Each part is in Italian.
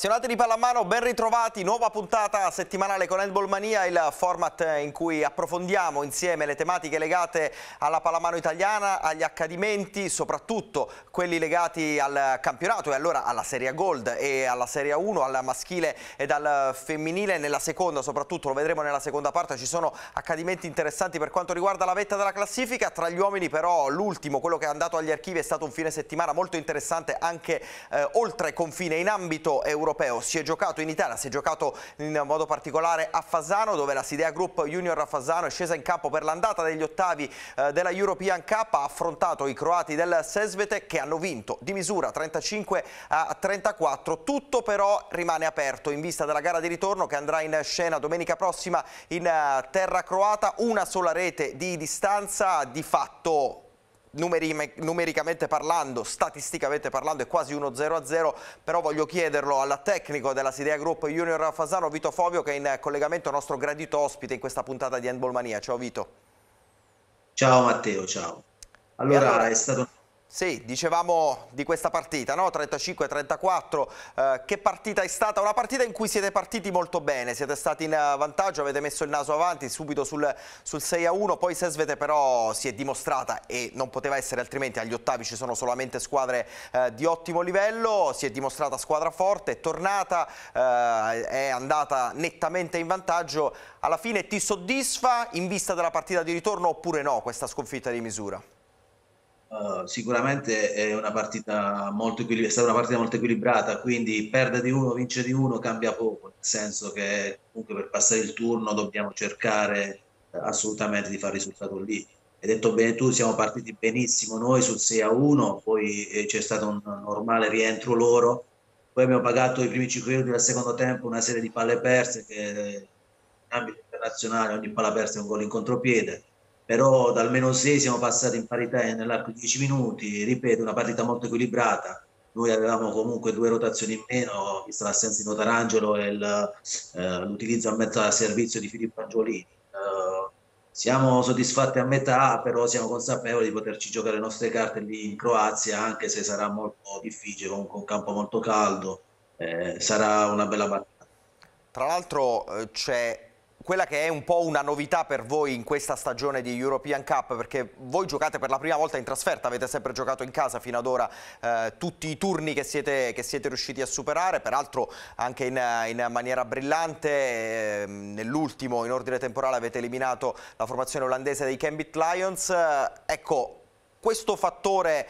Appassionati di pallamano, ben ritrovati, nuova puntata settimanale con Handball Mania, il format in cui approfondiamo insieme le tematiche legate alla pallamano italiana, agli accadimenti, soprattutto quelli legati al campionato e allora alla Serie Gold e alla Serie 1, al maschile ed al femminile. Nella seconda, soprattutto, lo vedremo nella seconda parte, ci sono accadimenti interessanti per quanto riguarda la vetta della classifica. Tra gli uomini però l'ultimo, quello che è andato agli archivi, è stato un fine settimana molto interessante anche eh, oltre confine in ambito europeo europeo si è giocato in Italia, si è giocato in modo particolare a Fasano dove la Sidea Group Junior a Fasano è scesa in campo per l'andata degli ottavi eh, della European Cup, ha affrontato i croati del Sesvete che hanno vinto di misura 35 a 34, tutto però rimane aperto in vista della gara di ritorno che andrà in scena domenica prossima in eh, terra croata, una sola rete di distanza di fatto numeri, numericamente parlando, statisticamente parlando è quasi uno 0-0, però voglio chiederlo alla tecnico della Sidea Group Junior Fasano, Vito Fovio, che è in collegamento nostro gradito ospite in questa puntata di Handball Mania. Ciao Vito. Ciao Matteo, ciao. Allora, allora... è stato sì, dicevamo di questa partita, no? 35-34, eh, che partita è stata? Una partita in cui siete partiti molto bene, siete stati in eh, vantaggio, avete messo il naso avanti subito sul, sul 6-1, poi Sesvete però si è dimostrata, e non poteva essere altrimenti, agli ottavi ci sono solamente squadre eh, di ottimo livello, si è dimostrata squadra forte, è tornata, eh, è andata nettamente in vantaggio, alla fine ti soddisfa in vista della partita di ritorno oppure no questa sconfitta di misura? Eh, sicuramente è una partita molto equilibrata, è stata una partita molto equilibrata, quindi perde di uno, vince di uno, cambia poco, nel senso che comunque per passare il turno dobbiamo cercare eh, assolutamente di fare risultato lì. Hai detto bene tu, siamo partiti benissimo noi sul 6 a 1, poi eh, c'è stato un normale rientro loro, poi abbiamo pagato i primi 5 minuti del secondo tempo una serie di palle perse che in ambito internazionale ogni palla persa è un gol in contropiede però dal meno 6 siamo passati in parità eh, nell'arco di 10 minuti, ripeto, una partita molto equilibrata. Noi avevamo comunque due rotazioni in meno, vista l'assenza di Notarangelo e il, eh, l'utilizzo a metà servizio di Filippo Angiolini. Eh, siamo soddisfatti a metà, però siamo consapevoli di poterci giocare le nostre carte lì in Croazia, anche se sarà molto difficile, comunque un campo molto caldo, eh, sarà una bella partita. Tra l'altro eh, c'è quella che è un po' una novità per voi in questa stagione di European Cup, perché voi giocate per la prima volta in trasferta, avete sempre giocato in casa fino ad ora eh, tutti i turni che siete, che siete, riusciti a superare, peraltro anche in, in maniera brillante, eh, nell'ultimo in ordine temporale avete eliminato la formazione olandese dei Cambit Lions, ecco questo fattore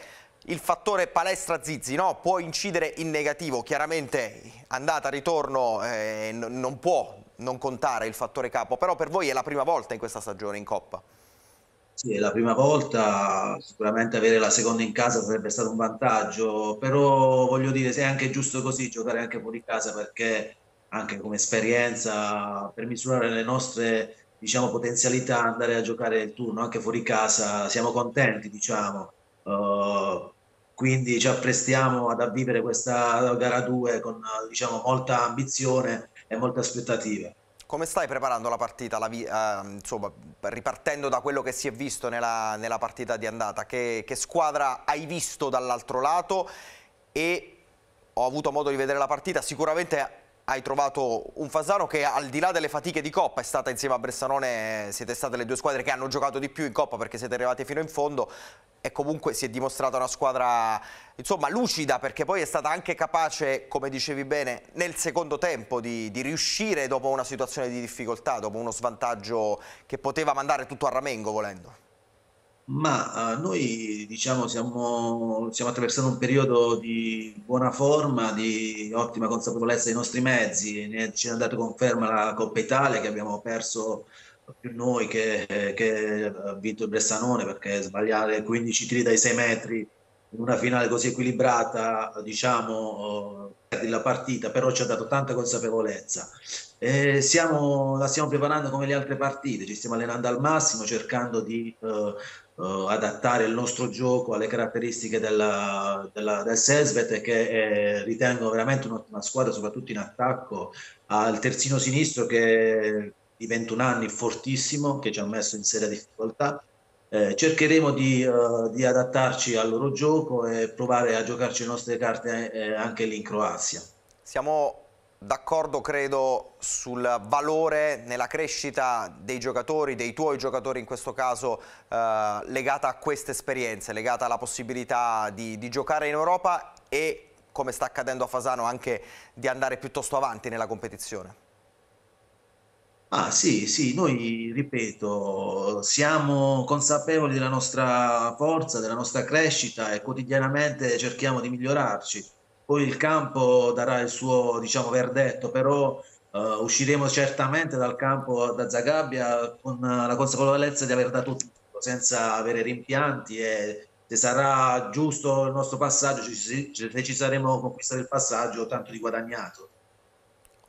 il fattore palestra Zizzi no? può incidere in negativo, chiaramente andata, ritorno eh, non può non contare il fattore capo, però per voi è la prima volta in questa stagione in Coppa. Sì, è la prima volta, sicuramente avere la seconda in casa sarebbe stato un vantaggio, però voglio dire, se è anche giusto così giocare anche fuori casa perché anche come esperienza per misurare le nostre diciamo, potenzialità andare a giocare il turno anche fuori casa, siamo contenti, diciamo. Uh, quindi ci apprestiamo ad avvivere questa gara 2 con diciamo, molta ambizione e molte aspettative. Come stai preparando la partita, la eh, insomma, ripartendo da quello che si è visto nella, nella partita di andata? Che, che squadra hai visto dall'altro lato? E ho avuto modo di vedere la partita, sicuramente hai trovato un Fasano che al di là delle fatiche di Coppa è stata insieme a Bressanone, siete state le due squadre che hanno giocato di più in Coppa perché siete arrivate fino in fondo e comunque si è dimostrata una squadra insomma lucida perché poi è stata anche capace, come dicevi bene, nel secondo tempo di, di riuscire dopo una situazione di difficoltà, dopo uno svantaggio che poteva mandare tutto a Ramengo volendo ma eh, noi diciamo siamo, stiamo attraversando un periodo di buona forma, di ottima consapevolezza dei nostri mezzi, ne, ci ha dato conferma la Coppa Italia che abbiamo perso più noi che, che ha eh, vinto il Bressanone perché sbagliare 15 tiri dai 6 metri in una finale così equilibrata, diciamo, eh, la partita, però ci ha dato tanta consapevolezza. E siamo, la stiamo preparando come le altre partite, ci stiamo allenando al massimo, cercando di eh, uh, adattare il nostro gioco alle caratteristiche della, della, del Sesvet che eh, ritengo veramente un'ottima squadra, soprattutto in attacco, al terzino sinistro che di 21 anni fortissimo, che ci ha messo in seria difficoltà. Eh, cercheremo di, uh, di, adattarci al loro gioco e provare a giocarci le nostre carte eh, anche lì in Croazia. Siamo d'accordo credo sul valore nella crescita dei giocatori, dei tuoi giocatori in questo caso eh, legata a queste esperienze, legata alla possibilità di, di, giocare in Europa e come sta accadendo a Fasano anche di andare piuttosto avanti nella competizione. Ah sì, sì, noi ripeto, siamo consapevoli della nostra forza, della nostra crescita e quotidianamente cerchiamo di migliorarci poi il campo darà il suo diciamo, verdetto, però eh, usciremo certamente dal campo da Zagabria con la consapevolezza di aver dato tutto, senza avere rimpianti e se sarà giusto il nostro passaggio, se ci saremo conquistati il passaggio, tanto di guadagnato.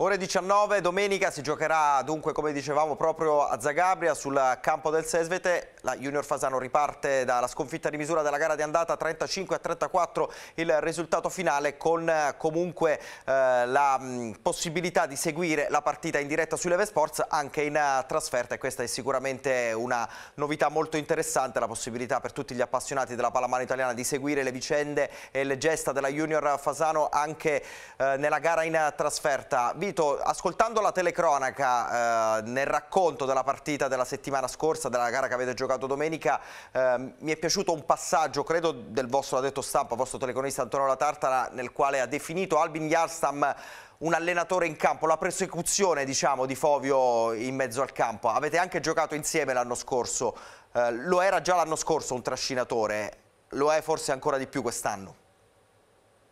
Ore 19, domenica si giocherà dunque come dicevamo proprio a Zagabria sul campo del Sesvete, la Junior Fasano riparte dalla sconfitta di misura della gara di andata 35 a 34 il risultato finale con eh, comunque eh, la mh, mm, possibilità di seguire la partita in diretta su Leve Sports anche in eh, trasferta e questa è sicuramente una novità molto interessante, la possibilità per tutti gli appassionati della pallamano italiana di seguire le vicende e le gesta della Junior Fasano anche eh, nella gara in eh, trasferta. Vi colpito, ascoltando la telecronaca eh, nel racconto della partita della settimana scorsa, della gara che avete giocato domenica, eh, mi è piaciuto un passaggio, credo del vostro addetto stampa, vostro telecronista Antonio La Tartara, nel quale ha definito Albin Jarstam un allenatore in campo, la persecuzione diciamo, di Fovio in mezzo al campo. Avete anche giocato insieme l'anno scorso, eh, lo era già l'anno scorso un trascinatore, lo è forse ancora di più quest'anno?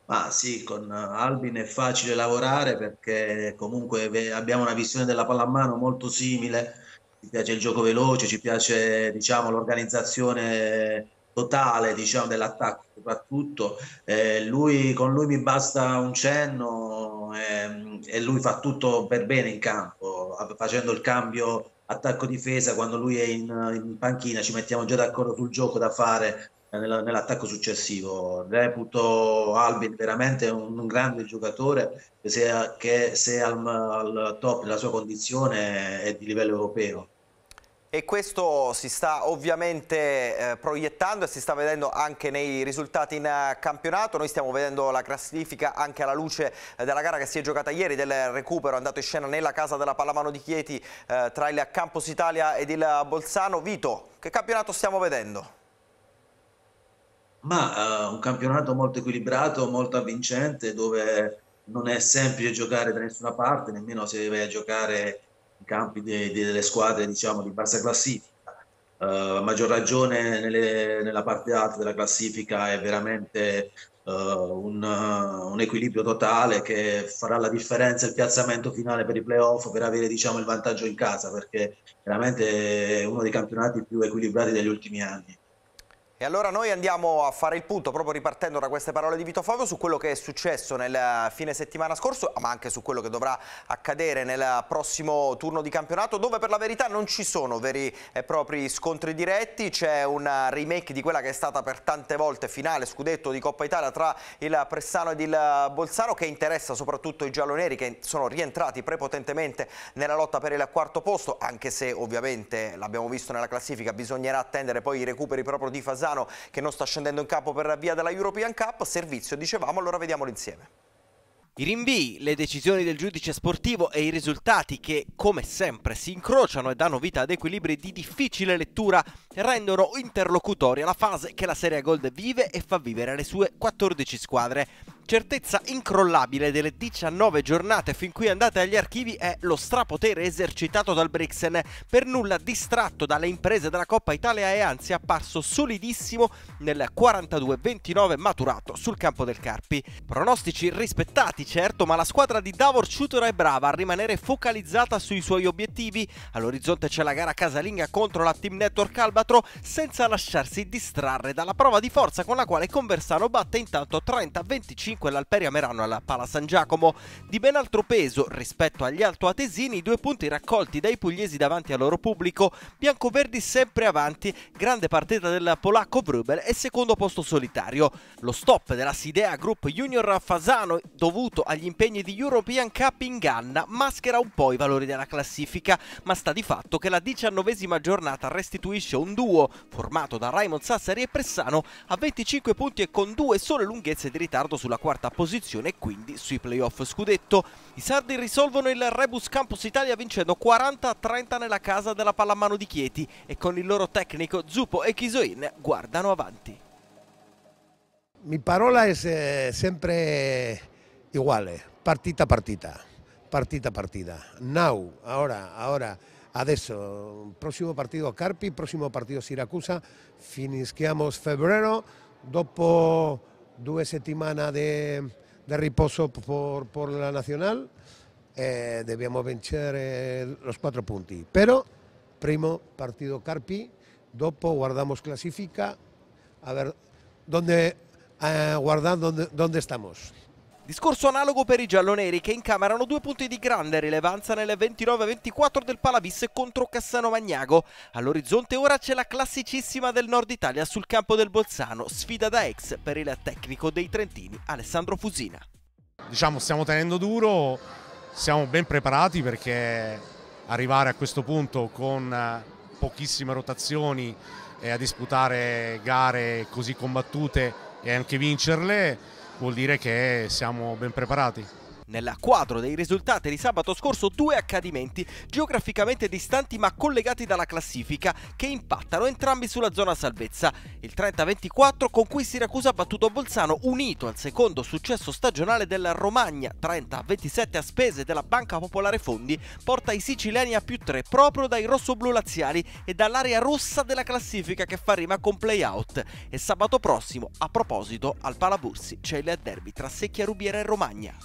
Ma sì, con Albin è facile lavorare perché comunque abbiamo una visione della pallamano molto simile, ci piace il gioco veloce, ci piace diciamo, l'organizzazione totale diciamo, dell'attacco soprattutto. Eh, lui, con lui mi basta un cenno eh, e lui fa tutto per bene in campo, facendo il cambio attacco-difesa, quando lui è in, in panchina ci mettiamo già d'accordo sul gioco da fare nell'attacco successivo. Reputo Albin veramente un, grande giocatore che se, che se al, al, top della sua condizione è di livello europeo. E questo si sta ovviamente eh, proiettando e si sta vedendo anche nei risultati in eh, campionato. Noi stiamo vedendo la classifica anche alla luce eh, della gara che si è giocata ieri, del recupero andato in scena nella casa della Pallamano di Chieti eh, tra il Campus Italia ed il Bolzano. Vito, che campionato stiamo vedendo? Ma uh, un campionato molto equilibrato, molto avvincente, dove non è semplice giocare da nessuna parte, nemmeno se vai a giocare in campi de- de- delle squadre diciamo, di bassa classifica. Uh, a maggior ragione nelle, nella parte alta della classifica è veramente uh, un, uh, un, equilibrio totale che farà la differenza il piazzamento finale per i playoff per avere diciamo, il vantaggio in casa perché veramente è uno dei campionati più equilibrati degli ultimi anni. E allora noi andiamo a fare il punto, proprio ripartendo da queste parole di Vito Favio, su quello che è successo nel eh, fine settimana scorso, ah, ma anche su quello che dovrà accadere nel prossimo turno di campionato, dove per la verità non ci sono veri e propri scontri diretti, c'è un remake di quella che è stata per tante volte finale scudetto di Coppa Italia tra il Pressano ed il Bolzano, che interessa soprattutto i gialloneri che sono rientrati prepotentemente nella lotta per il quarto posto, anche se ovviamente l'abbiamo visto nella classifica, bisognerà attendere poi i recuperi proprio di Fasano Bolzano che non sta scendendo in campo per via della European Cup, servizio dicevamo, allora vediamolo insieme. I rinvii, le decisioni del giudice sportivo e i risultati che, come sempre, si incrociano e danno vita ad equilibri di difficile lettura rendono interlocutoria la fase che la Serie Gold vive e fa vivere alle sue 14 squadre. Certezza incrollabile delle 19 giornate fin qui andate agli archivi è lo strapotere esercitato dal Brixen, per nulla distratto dalle imprese della Coppa Italia e anzi apparso solidissimo nel 42-29 maturato sul campo del Carpi. Pronostici rispettati certo, ma la squadra di Davor Shooter è brava a rimanere focalizzata sui suoi obiettivi. All'orizzonte c'è la gara casalinga contro la Team Network Albatro senza lasciarsi distrarre dalla prova di forza con la quale Conversano batte intanto 30-25 l'Alperia Merano alla Pala San Giacomo. Di ben altro peso rispetto agli altoatesini, i due punti raccolti dai pugliesi davanti al loro pubblico, biancoverdi sempre avanti, grande partita del polacco Brubel e secondo posto solitario. Lo stop della Sidea Group Junior Fasano dovuto soprattutto agli impegni di European Cup in Ghana maschera un po' i valori della classifica, ma sta di fatto che la diciannovesima giornata restituisce un duo formato da Raimond Sassari e Pressano a 25 punti e con due sole lunghezze di ritardo sulla quarta posizione e quindi sui playoff scudetto. I sardi risolvono il Rebus Campus Italia vincendo 40-30 nella casa della pallamano di Chieti e con il loro tecnico Zupo e Chisoin guardano avanti. Mi parola è sempre iguales, partita partita, partita, partita partida. Now, ahora, ahora, adesso, próximo partido Carpi, próximo partido Siracusa, finisqueamos febrero, dopo due settimane de, de riposo por, la Nacional, eh, debíamos vencer los cuatro punti. Pero, primo partido Carpi, dopo guardamos clasifica, a ver, ¿dónde, eh, dónde estamos? Discorso analogo per i gialloneri che incamerano due punti di grande rilevanza nel 29-24 del Palavis contro Cassano Magnago. All'orizzonte ora c'è la classicissima del Nord Italia sul campo del Bolzano, sfida da ex per il tecnico dei Trentini Alessandro Fusina. Diciamo stiamo tenendo duro, siamo ben preparati perché arrivare a questo punto con eh, pochissime rotazioni e a disputare gare così combattute e anche vincerle vuol dire che siamo ben preparati. Nel quadro dei risultati di sabato scorso due accadimenti geograficamente distanti ma collegati dalla classifica che impattano entrambi sulla zona salvezza. Il 30-24 con cui Siracusa ha battuto Bolzano unito al secondo successo stagionale della Romagna 30-27 a spese della Banca Popolare Fondi porta i siciliani a più 3 proprio dai rossoblu laziali e dall'area rossa della classifica che fa rima con playout. E sabato prossimo, a proposito, al Palabursi c'è il derby tra Secchia Rubiera e Romagna.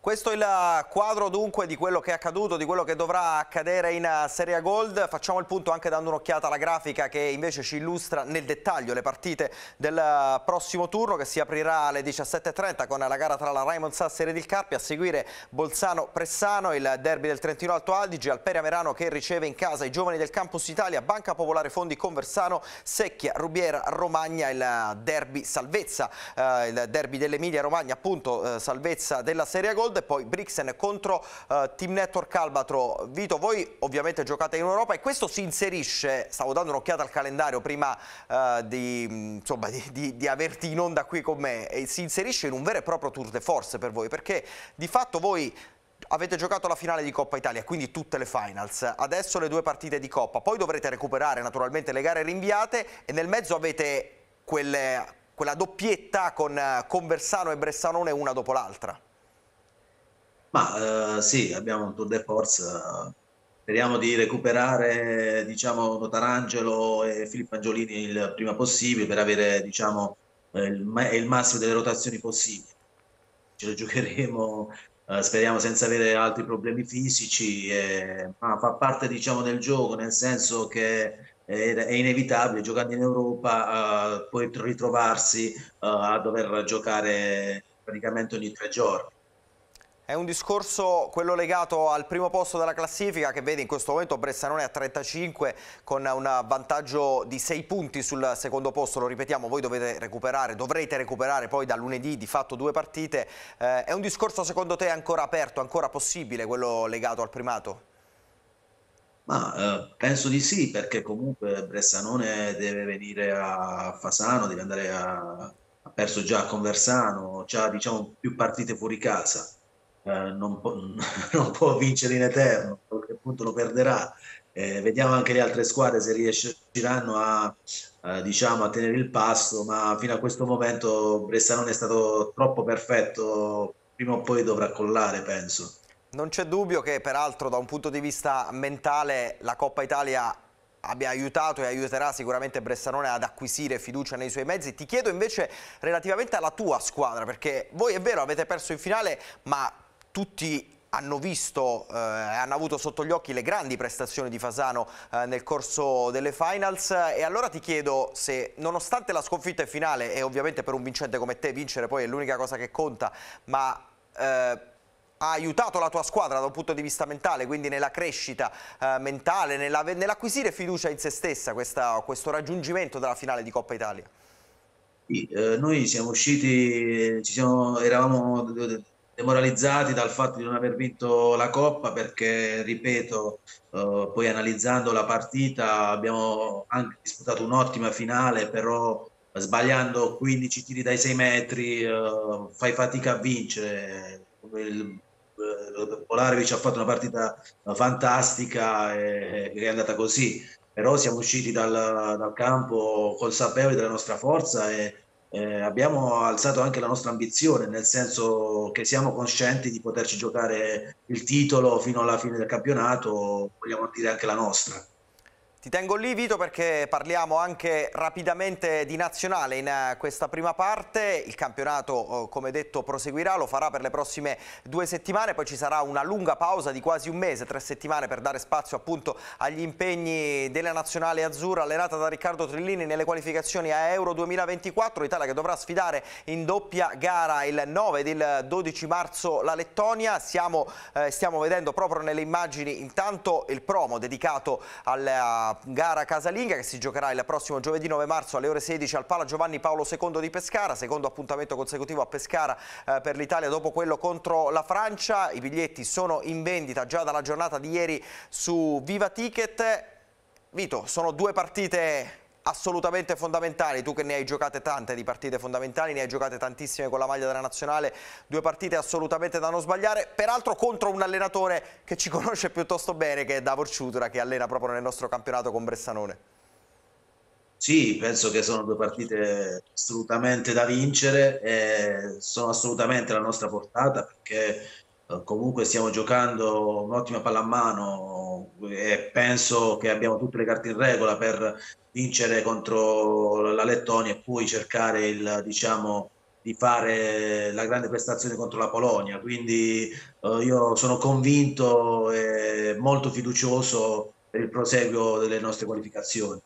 Questo è il quadro dunque di quello che è accaduto, di quello che dovrà accadere in eh, Serie Gold. Facciamo il punto anche dando un'occhiata alla grafica che invece ci illustra nel dettaglio le partite del eh, prossimo turno che si aprirà alle 17.30 con la gara tra la Raimond Sassari e il Carpi. A seguire Bolzano-Pressano, il derby del Trentino Alto Adige, Alperia Verano che riceve in casa i giovani del Campus Italia, Banca Popolare Fondi Conversano, Secchia, Rubiera, Romagna, il eh, derby Salvezza, eh, il derby dell'Emilia Romagna appunto, eh, Salvezza della Serie Gold. Gold e poi Brixen contro eh, Team Network Albatro. Vito, voi ovviamente giocate in Europa e questo si inserisce, stavo dando un'occhiata al calendario prima eh, di, insomma, di, di, di, averti in onda qui con me, e si inserisce in un vero e proprio tour de force per voi perché di fatto voi avete giocato la finale di Coppa Italia, quindi tutte le finals, adesso le due partite di Coppa, poi dovrete recuperare naturalmente le gare rinviate e nel mezzo avete quelle, quella doppietta con, eh, Conversano e Bressanone una dopo l'altra. Ma eh, sì, abbiamo un tour de force. Eh, speriamo di recuperare, diciamo, Notarangelo e Filippo Angiolini il prima possibile per avere, diciamo, eh, il, il massimo delle rotazioni possibili. Ce lo giocheremo, eh, speriamo, senza avere altri problemi fisici, e, ma fa parte, diciamo, del gioco, nel senso che è inevitabile giocando in Europa eh, poi ritrovarsi eh, a dover giocare praticamente ogni tre giorni è un discorso quello legato al primo posto della classifica che vede in questo momento Bressanone a 35 con un vantaggio di 6 punti sul secondo posto, lo ripetiamo, voi dovete recuperare, dovrete recuperare poi da lunedì di fatto due partite. Eh, è un discorso secondo te ancora aperto, ancora possibile quello legato al primato? Ma eh, penso di sì, perché comunque Bressanone deve venire a Fasano, deve andare a... ha perso già a Conversano, ha diciamo più partite fuori casa eh, non, può, non, può, vincere in eterno, a qualche punto lo perderà. Eh, vediamo anche le altre squadre se riusciranno a, eh, diciamo, a tenere il passo, ma fino a questo momento Bressanone è stato troppo perfetto, prima o poi dovrà collare, penso. Non c'è dubbio che peraltro da un punto di vista mentale la Coppa Italia abbia aiutato e aiuterà sicuramente Bressanone ad acquisire fiducia nei suoi mezzi. Ti chiedo invece relativamente alla tua squadra, perché voi è vero avete perso in finale, ma tutti hanno visto e eh, hanno avuto sotto gli occhi le grandi prestazioni di Fasano eh, nel corso delle finals e allora ti chiedo se nonostante la sconfitta in finale e ovviamente per un vincente come te vincere poi è l'unica cosa che conta ma eh, ha aiutato la tua squadra da un punto di vista mentale, quindi nella crescita eh, mentale, nell'acquisire nell fiducia in se stessa, questa, questo raggiungimento della finale di Coppa Italia. Sì, eh, noi siamo usciti, siamo, eravamo demoralizzati dal fatto di non aver vinto la Coppa perché, ripeto, eh, poi analizzando la partita abbiamo anche disputato un'ottima finale, però sbagliando 15 tiri dai 6 metri eh, fai fatica a vincere. Il, Polarevic eh, ha fatto una partita fantastica e, è andata così, però siamo usciti dal, dal campo consapevoli della nostra forza e eh, abbiamo alzato anche la nostra ambizione, nel senso che siamo coscienti di poterci giocare il titolo fino alla fine del campionato, vogliamo dire anche la nostra. Ti tengo lì Vito perché parliamo anche rapidamente di nazionale in eh, questa prima parte, il campionato eh, come detto proseguirà, lo farà per le prossime due settimane, poi ci sarà una lunga pausa di quasi un mese, tre settimane per dare spazio appunto agli impegni della nazionale azzurra allenata da Riccardo Trillini nelle qualificazioni a Euro 2024, l'Italia che dovrà sfidare in doppia gara il 9 ed il 12 marzo la Lettonia, Siamo, eh, stiamo vedendo proprio nelle immagini intanto il promo dedicato alla eh, gara casalinga che si giocherà il prossimo giovedì 9 marzo alle ore 16 al Pala Giovanni Paolo II di Pescara, secondo appuntamento consecutivo a Pescara eh, per l'Italia dopo quello contro la Francia. I biglietti sono in vendita già dalla giornata di ieri su Viva Ticket. Vito, sono due partite assolutamente fondamentali, tu che ne hai giocate tante di partite fondamentali, ne hai giocate tantissime con la maglia della Nazionale, due partite assolutamente da non sbagliare, peraltro contro un allenatore che ci conosce piuttosto bene che è Davor Ciutura che allena proprio nel nostro campionato con Bressanone. Sì, penso che sono due partite assolutamente da vincere, eh, sono assolutamente la nostra portata perché eh, comunque stiamo giocando un'ottima pallamano e penso che abbiamo tutte le carte in regola per vincere contro la Lettonia e poi cercare il, diciamo, di fare la grande prestazione contro la Polonia. Quindi eh, io sono convinto e molto fiducioso per il proseguo delle nostre qualificazioni.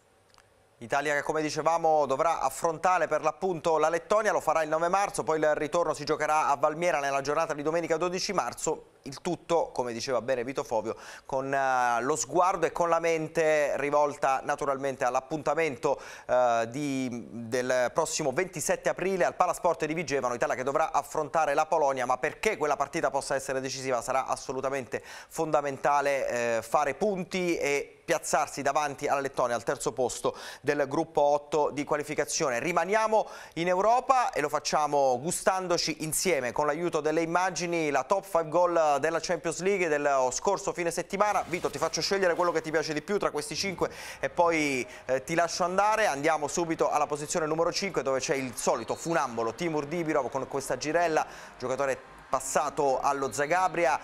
Italia che come dicevamo dovrà affrontare per l'appunto la Lettonia, lo farà il 9 marzo, poi il ritorno si giocherà a Valmiera nella giornata di domenica 12 marzo, il tutto come diceva bene Vito Fovio con eh, lo sguardo e con la mente rivolta naturalmente all'appuntamento uh, del prossimo 27 aprile al Palasport di Vigevano, Italia che dovrà affrontare la Polonia, ma perché quella partita possa essere decisiva sarà assolutamente fondamentale eh, fare punti e piazzarsi davanti alla Lettonia al terzo posto del gruppo 8 di qualificazione. Rimaniamo in Europa e lo facciamo gustandoci insieme con l'aiuto delle immagini la top 5 goal della Champions League del scorso fine settimana. Vito ti faccio scegliere quello che ti piace di più tra questi 5 e poi eh, ti lascio andare. Andiamo subito alla posizione numero 5 dove c'è il solito funambolo Timur Dibirov con questa girella, giocatore passato allo Zagabria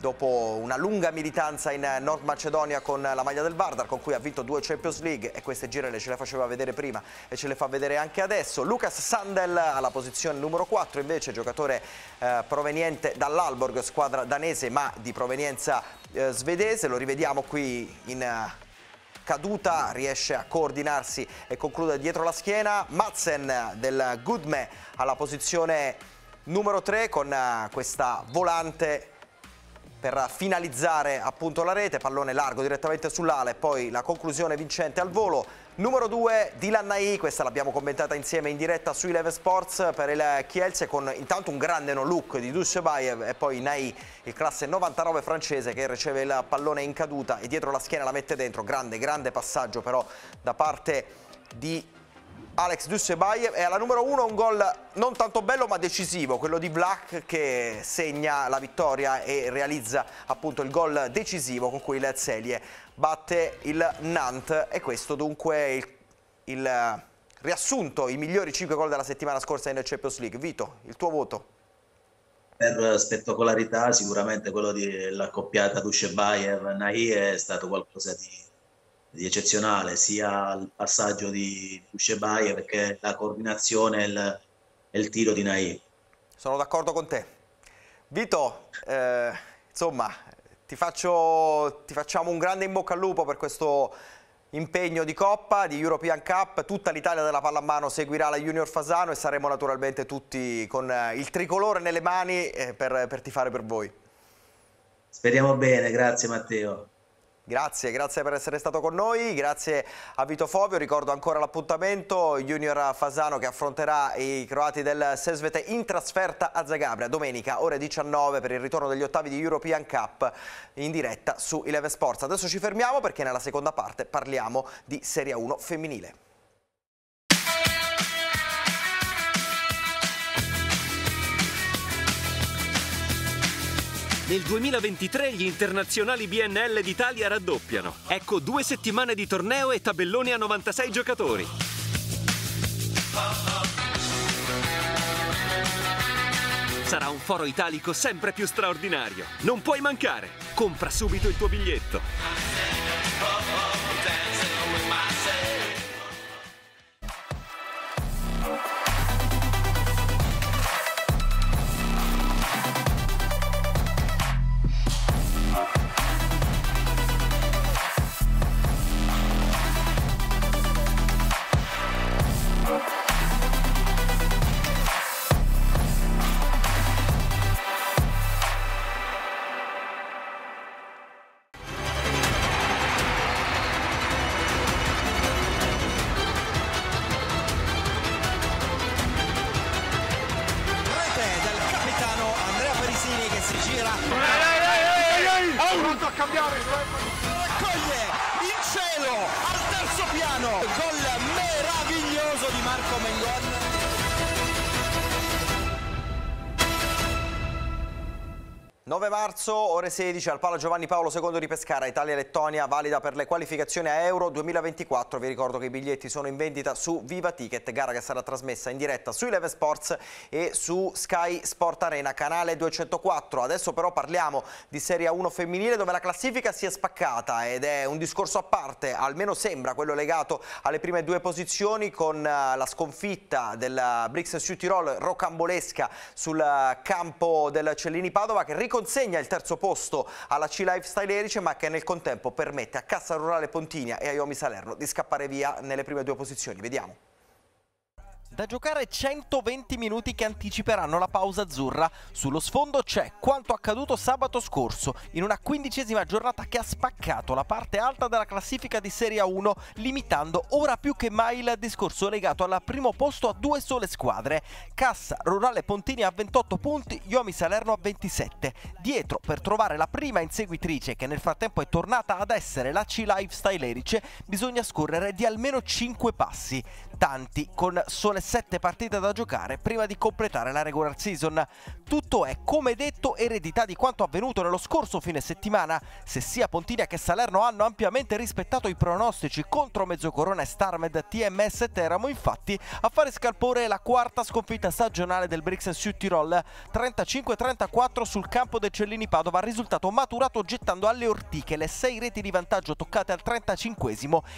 dopo una lunga militanza in Nord Macedonia con la maglia del Vardar con cui ha vinto due Champions League e queste girelle ce le faceva vedere prima e ce le fa vedere anche adesso. Lucas Sandel alla posizione numero 4 invece giocatore eh, proveniente dall'Alborg, squadra danese ma di provenienza eh, svedese, lo rivediamo qui in... Eh, caduta riesce a coordinarsi e conclude dietro la schiena Madsen del Goodme alla posizione numero 3 con eh, questa volante per finalizzare appunto la rete, pallone largo direttamente sull'ale, poi la conclusione vincente al volo. Numero 2 Dylan Nai, questa l'abbiamo commentata insieme in diretta su Eleven Sports per il Kielce con intanto un grande no look di Dussebaev e poi Nai, il classe 99 francese che riceve il pallone in caduta e dietro la schiena la mette dentro, grande grande passaggio però da parte di Alex Dussebaev è alla numero uno un gol non tanto bello ma decisivo, quello di Vlach che segna la vittoria e realizza appunto il gol decisivo con cui il Zelie batte il Nant e questo dunque il, il eh, riassunto, i migliori 5 gol della settimana scorsa in Champions League. Vito, il tuo voto? Per spettacolarità sicuramente quello dell'accoppiata Duscebaev-Nahi è stato qualcosa di di eccezionale sia il passaggio di Uscebaia perché la coordinazione e il, il, tiro di Nair. Sono d'accordo con te. Vito, eh, insomma, ti, faccio, ti facciamo un grande in bocca al lupo per questo impegno di Coppa, di European Cup, tutta l'Italia della pallamano seguirà la Junior Fasano e saremo naturalmente tutti con eh, il tricolore nelle mani eh, per, per tifare per voi. Speriamo bene, grazie Matteo. Grazie, grazie per essere stato con noi, grazie a Vito Fovio, ricordo ancora l'appuntamento Junior Fasano che affronterà i croati del Sesvete in trasferta a Zagabria domenica ore 19 per il ritorno degli ottavi di European Cup in diretta su Eleven Sports. Adesso ci fermiamo perché nella seconda parte parliamo di Serie 1 femminile. Nel 2023 gli internazionali BNL d'Italia raddoppiano. Ecco due settimane di torneo e tabellone a 96 giocatori. Sarà un foro italico sempre più straordinario. Non puoi mancare. Compra subito il tuo biglietto. di Marco Mengon. 9 marzo, ore 16, al Palo Giovanni Paolo II di Pescara, Italia-Lettonia, valida per le qualificazioni a Euro 2024. Vi ricordo che i biglietti sono in vendita su Viva Ticket, gara che sarà trasmessa in diretta su Eleven Sports e su Sky Sport Arena, canale 204. Adesso però parliamo di Serie 1 femminile dove la classifica si è spaccata ed è un discorso a parte, almeno sembra quello legato alle prime due posizioni con eh, la sconfitta del Brixen Su Tirol rocambolesca sul eh, campo del Cellini Padova che riconosce consegna il terzo posto alla C Lifestyle Erice ma che nel contempo permette a Cassa Rurale Pontinia e a Iomi Salerno di scappare via nelle prime due posizioni. Vediamo. Da giocare 120 minuti che anticiperanno la pausa azzurra. Sullo sfondo c'è quanto accaduto sabato scorso, in una quindicesima giornata che ha spaccato la parte alta della classifica di Serie 1, limitando ora più che mai il discorso legato al primo posto a due sole squadre. Cassa, Rurale Pontini a 28 punti, Iomi Salerno a 27. Dietro per trovare la prima inseguitrice, che nel frattempo è tornata ad essere la C Lifestyle Erice, bisogna scorrere di almeno 5 passi importanti con sole 7 partite da giocare prima di completare la regular season. Tutto è, come detto, eredità di quanto avvenuto nello scorso fine settimana, se sia Pontinia che Salerno hanno ampiamente rispettato i pronostici contro Mezzocorona e Starmed TMS Teramo, infatti a fare scalpore è la quarta sconfitta stagionale del Brixen Sud Tirol, 35-34 sul campo del Cellini Padova, risultato maturato gettando alle ortiche le 6 reti di vantaggio toccate al 35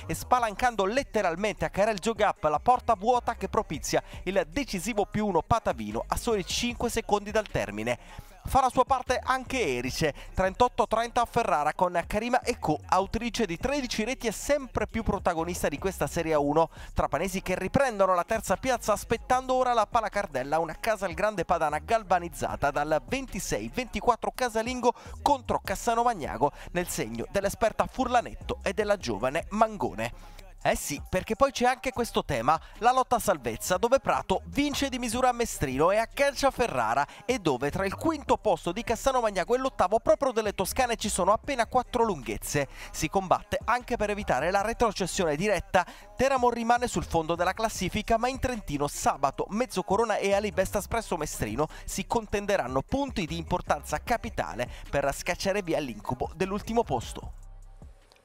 e spalancando letteralmente a Karel Giogap la porta vuota che propizia il decisivo più uno Patavino a soli 5 secondi dal termine. Fa la sua parte anche Erice, 38-30 a Ferrara con Karima Ecco, autrice di 13 reti e sempre più protagonista di questa Serie 1. Trapanesi che riprendono la terza piazza aspettando ora la palacardella, una casa al grande padana galvanizzata dal 26-24 casalingo contro Cassano Magnago nel segno dell'esperta Furlanetto e della giovane Mangone. Eh sì, perché poi c'è anche questo tema, la lotta a salvezza, dove Prato vince di misura a Mestrino e a Kercia Ferrara e dove tra il quinto posto di Cassano Magnaco e l'ottavo proprio delle Toscane ci sono appena quattro lunghezze. Si combatte anche per evitare la retrocessione diretta. Teramo rimane sul fondo della classifica, ma in Trentino sabato Mezzocorona e Alibesta Espresso Mestrino si contenderanno punti di importanza capitale per scacciare via l'incubo dell'ultimo posto.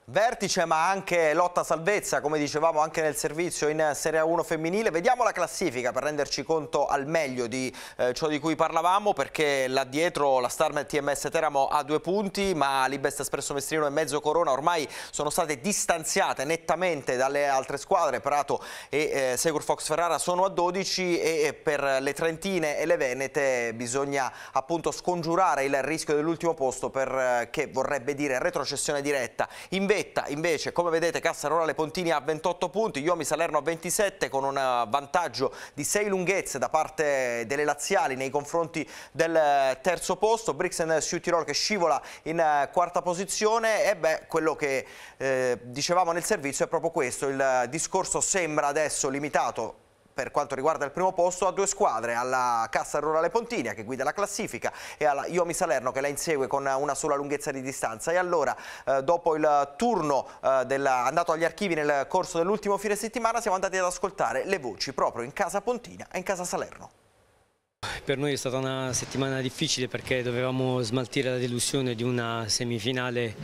Vertice ma anche lotta salvezza, come dicevamo anche nel servizio in Serie 1 femminile. Vediamo la classifica per renderci conto al meglio di eh, ciò di cui parlavamo perché là dietro la Starman TMS Teramo ha due punti ma l'Ibest Espresso Mestrino e Mezzo Corona ormai sono state distanziate nettamente dalle altre squadre. Prato e eh, Segur Fox Ferrara sono a 12 e per le Trentine e le Venete bisogna appunto scongiurare il rischio dell'ultimo posto Perché eh, vorrebbe dire retrocessione diretta. Invece detta invece, come vedete, Cassarorale Pontini a 28 punti, Iomi Salerno a 27 con un eh, vantaggio di 6 lunghezze da parte delle laziali nei confronti del eh, terzo posto, Brixen Tirol che scivola in eh, quarta posizione e beh, quello che eh, dicevamo nel servizio è proprio questo, il discorso sembra adesso limitato per quanto riguarda il primo posto a due squadre, alla Cassa Rurale Pontinia che guida la classifica e alla Iomi Salerno che la insegue con una sola lunghezza di distanza. E allora eh, dopo il turno eh, della, andato agli archivi nel corso dell'ultimo fine settimana siamo andati ad ascoltare le voci proprio in casa Pontinia e in casa Salerno. Per noi è stata una settimana difficile perché dovevamo smaltire la delusione di una semifinale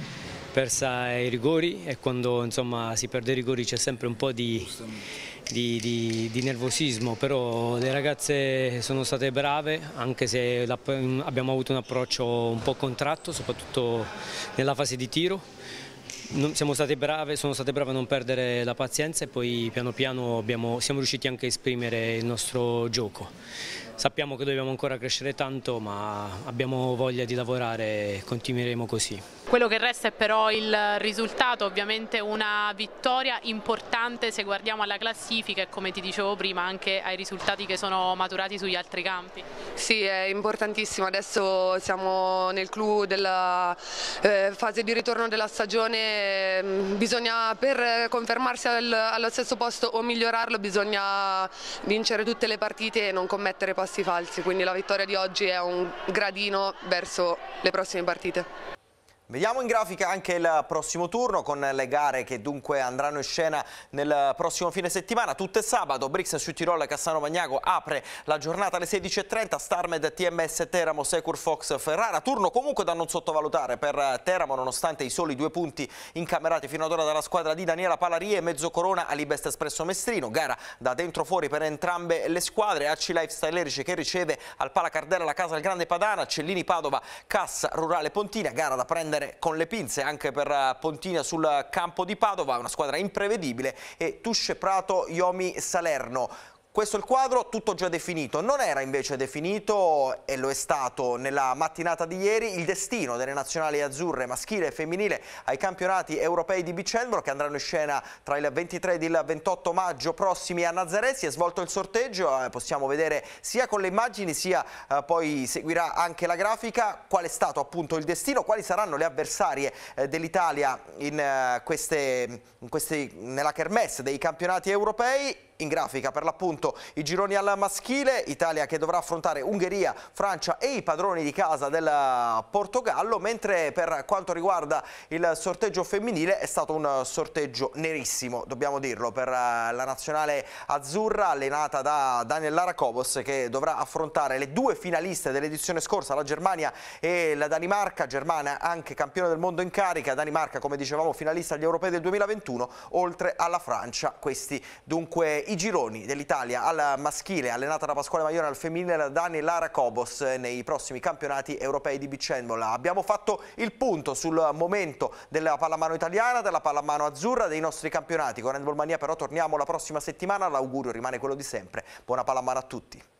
persa ai rigori e quando insomma, si perde i rigori c'è sempre un po' di di, di, di nervosismo, però le ragazze sono state brave anche se abbiamo avuto un approccio un po' contratto, soprattutto nella fase di tiro. siamo state brave, sono state brave a non perdere la pazienza e poi piano piano abbiamo, siamo riusciti anche a esprimere il nostro gioco. Sappiamo che dobbiamo ancora crescere tanto ma abbiamo voglia di lavorare e continueremo così. Quello che resta è però il risultato, ovviamente una vittoria importante se guardiamo alla classifica e come ti dicevo prima anche ai risultati che sono maturati sugli altri campi. Sì, è importantissimo, adesso siamo nel clou della eh, fase di ritorno della stagione, mm, bisogna per confermarsi al, allo stesso posto o migliorarlo bisogna vincere tutte le partite e non commettere passi passi falsi, quindi la vittoria di oggi è un gradino verso le prossime partite. Vediamo in grafica anche il prossimo turno con le gare che dunque andranno in scena nel prossimo fine settimana. Tutte sabato, Brixen su Tirol Cassano Magnago apre la giornata alle 16.30, Starmed, TMS Teramo, Secur Fox Ferrara. Turno comunque da non sottovalutare per Teramo nonostante i soli due punti incamerati fino ad ora dalla squadra di Daniela Palarie e mezzo corona all'Ibest Espresso Mestrino. Gara da dentro fuori per entrambe le squadre. AC Lifestyle Erice che riceve al Pala Cardella la casa del Grande Padana, Cellini Padova, Cassa Rurale Pontina. Gara da prendere viene con le pinze anche per eh, Pontina sul campo di Padova, una squadra imprevedibile e Tusce Prato Iomi Salerno. Questo è il quadro, tutto già definito. Non era invece definito, e lo è stato nella mattinata di ieri, il destino delle nazionali azzurre maschile e femminile ai campionati europei di Bicendro che andranno in scena tra il 23 ed il 28 maggio prossimi a Nazaré. Si è svolto il sorteggio, eh, possiamo vedere sia con le immagini sia eh, poi seguirà anche la grafica qual è stato appunto il destino, quali saranno le avversarie eh, dell'Italia eh, nella kermesse dei campionati europei in grafica per l'appunto i gironi al maschile, Italia che dovrà affrontare Ungheria, Francia e i padroni di casa del Portogallo, mentre per quanto riguarda il sorteggio femminile è stato un sorteggio nerissimo, dobbiamo dirlo, per eh, la nazionale azzurra allenata da Daniel Laracobos che dovrà affrontare le due finaliste dell'edizione scorsa, la Germania e la Danimarca, Germania anche campione del mondo in carica, Danimarca come dicevamo finalista agli europei del 2021, oltre alla Francia, questi dunque i i gironi dell'Italia al maschile, allenata da Pasquale Maione, al femminile da Dani Lara Cobos nei prossimi campionati europei di Bicendola. Abbiamo fatto il punto sul momento della pallamano italiana, della pallamano azzurra, dei nostri campionati. Con Handball Mania però torniamo la prossima settimana, l'augurio rimane quello di sempre. Buona pallamano a tutti.